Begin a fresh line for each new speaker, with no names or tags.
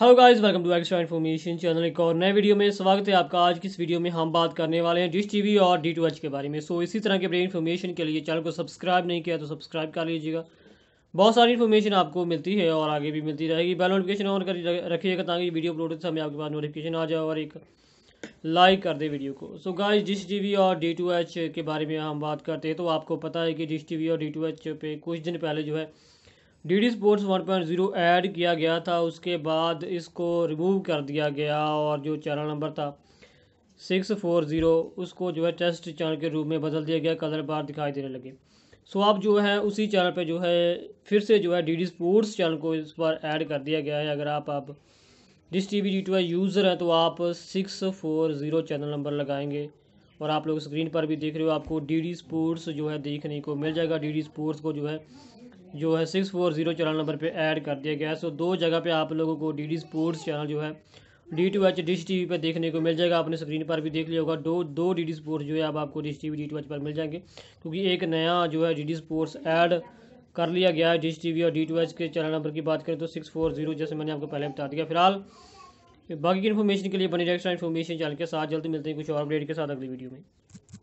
hello guys welcome to extra information channel एक और नए वीडियो में स्वागत है आपका आज की इस वीडियो में हम बात करने वाले हैं डिश टीवी और डी टू एच के बारे में सो so, इसी तरह के ब्रेन इन्फॉर्मेशन के लिए चैनल को सब्सक्राइब नहीं किया तो सब्सक्राइब कर लीजिएगा बहुत सारी इन्फॉर्मेशन आपको मिलती है और आगे भी मिलती रहेगी बेल नोटिफिकेशन ऑन कर रखिएगा ताकि वीडियो अपलोड होते समय आपके पास नोटिफिकेशन आ जाए और एक लाइक कर दे वीडियो को so guys dish dish V और डी टू एच के बारे में हम बात करते हैं तो आपको पता है कि डिश वी और डी टू एच पे कुछ दिन पहले जो है D D sports one point zero add किया गया था उसके बाद इसको रिमूव कर दिया गया और जो चैनल नंबर था सिक्स फोर ज़ीरो उसको जो है टेस्ट चैनल के रूप में बदल दिया गया कलर बार दिखाई देने लगे सो आप जो है उसी चैनल पे जो है फिर से जो है डी डी स्पोर्ट्स चैनल को इस बार ऐड कर दिया गया है अगर आप आप dish T V D to user हैं तो आप six four zero channel number लगाएंगे और आप लोग स्क्रीन पर भी देख रहे हो आपको डी डी स्पोर्ट्स जो है देखने को मिल जाएगा डी डी स्पोर्ट्स को जो है जो है six four zero channel number पे ऐड कर दिया गया है सो दो जगह पे आप लोगों को डी डी स्पोर्ट्स चैनल जो है D to H dish T V पर देखने को मिल जाएगा आपने स्क्रीन पर भी देख लिया होगा दो दो डी डी स्पोर्ट्स जो है अब आपको dish T V D to H पर मिल जाएंगे क्योंकि एक नया जो है डी डी स्पोर्ट्स ऐड कर लिया गया है डिश टी वी और डी टू एच के चैनल नंबर की बात करें तो सिक्स फोर जीरो जैसे मैंने आपको पहले बता दिया फिलहाल बाकी इन्फॉर्मेशन के लिए बने रहे इन्फॉर्मेशन चैनल के साथ जल्द मिलते हैं कुछ और अपडेट के साथ अगली वीडियो में